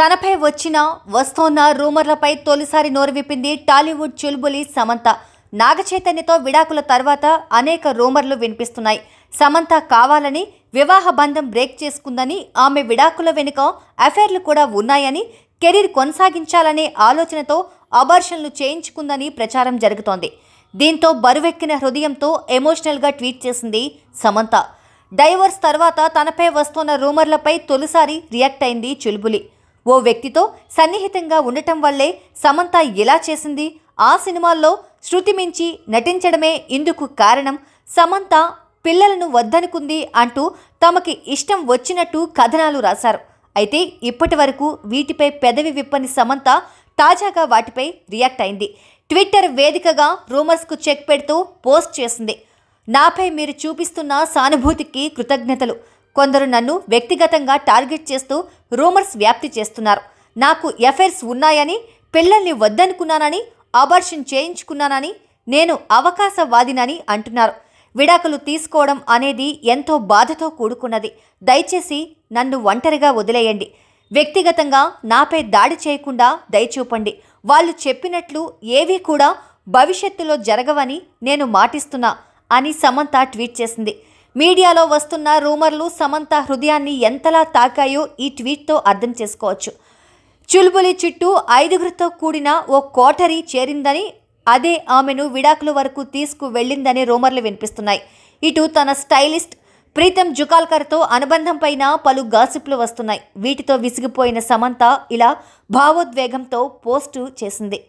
తనపై వచ్చిన వస్తోన్న రూమర్లపై తొలిసారి నోరు విప్పింది టాలీవుడ్ చుల్బులి సమంత నాగచైతన్యతో విడాకుల తర్వాత అనేక రూమర్లు వినిపిస్తున్నాయి సమంత కావాలని వివాహ బంధం బ్రేక్ చేసుకుందని ఆమె విడాకుల వెనుక అఫైర్లు కూడా ఉన్నాయని కెరీర్ కొనసాగించాలనే ఆలోచనతో అబార్షన్లు చేయించుకుందని ప్రచారం జరుగుతోంది దీంతో బరువెక్కిన హృదయంతో ఎమోషనల్గా ట్వీట్ చేసింది సమంత డైవర్స్ తర్వాత తనపై వస్తున్న రూమర్లపై తొలిసారి రియాక్ట్ అయింది చులుబులి ఓ వ్యక్తితో సన్నిహితంగా ఉండటం వల్లే సమంత ఇలా చేసింది ఆ సినిమాల్లో శృతి మించి నటించడమే ఇందుకు కారణం సమంత పిల్లలను వద్దనుకుంది అంటూ తమకి ఇష్టం వచ్చినట్టు కథనాలు రాశారు అయితే ఇప్పటి వరకు వీటిపై పెదవి విప్పని సమంత తాజాగా వాటిపై రియాక్ట్ అయింది ట్విట్టర్ వేదికగా రూమర్స్కు చెక్ పెడుతూ పోస్ట్ చేసింది నాపై మీరు చూపిస్తున్న సానుభూతికి కృతజ్ఞతలు కొందరు నన్ను వ్యక్తిగతంగా టార్గెట్ చేస్తూ రూమర్స్ వ్యాప్తి చేస్తున్నారు నాకు ఎఫైర్స్ ఉన్నాయని పిల్లల్ని వద్దనుకున్నానని అబార్షన్ చేయించుకున్నానని నేను అవకాశవాదినని అంటున్నారు విడాకులు తీసుకోవడం అనేది ఎంతో బాధతో కూడుకున్నది దయచేసి నన్ను ఒంటరిగా వదిలేయండి వ్యక్తిగతంగా నాపై దాడి చేయకుండా దయచూపండి వాళ్ళు చెప్పినట్లు ఏవీ కూడా భవిష్యత్తులో జరగవని నేను మాటిస్తున్నా అని సమంత ట్వీట్ చేసింది మీడియాలో వస్తున్న రూమర్లు సమంత హృదయాన్ని ఎంతలా తాకాయో ఈ ట్వీట్తో అర్థం చేసుకోవచ్చు చుల్బులి చుట్టూ ఐదుగురితో కూడిన ఓ కోటరీ చేరిందని అదే ఆమెను విడాకుల వరకు తీసుకు వెళ్ళిందని రూమర్లు వినిపిస్తున్నాయి ఇటు తన స్టైలిస్ట్ ప్రీతం జుకాల్కర్తో అనుబంధం పైన పలు గాసిప్లు వస్తున్నాయి వీటితో విసిగిపోయిన సమంత ఇలా భావోద్వేగంతో పోస్టు చేసింది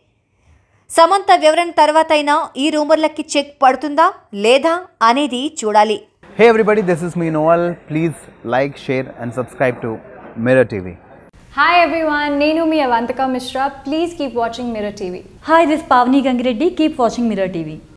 సమంత వివరణ తర్వాతైనా ఈ రూమర్లకి చెక్ పడుతుందా లేదా అనేది చూడాలి Hey everybody, this is me Noel. Please like, share and subscribe to Mirror TV. Hi everyone, Nenu me Avantika Mishra. Please keep watching Mirror TV. Hi, this is Pavni Gangireddy. Keep watching Mirror TV.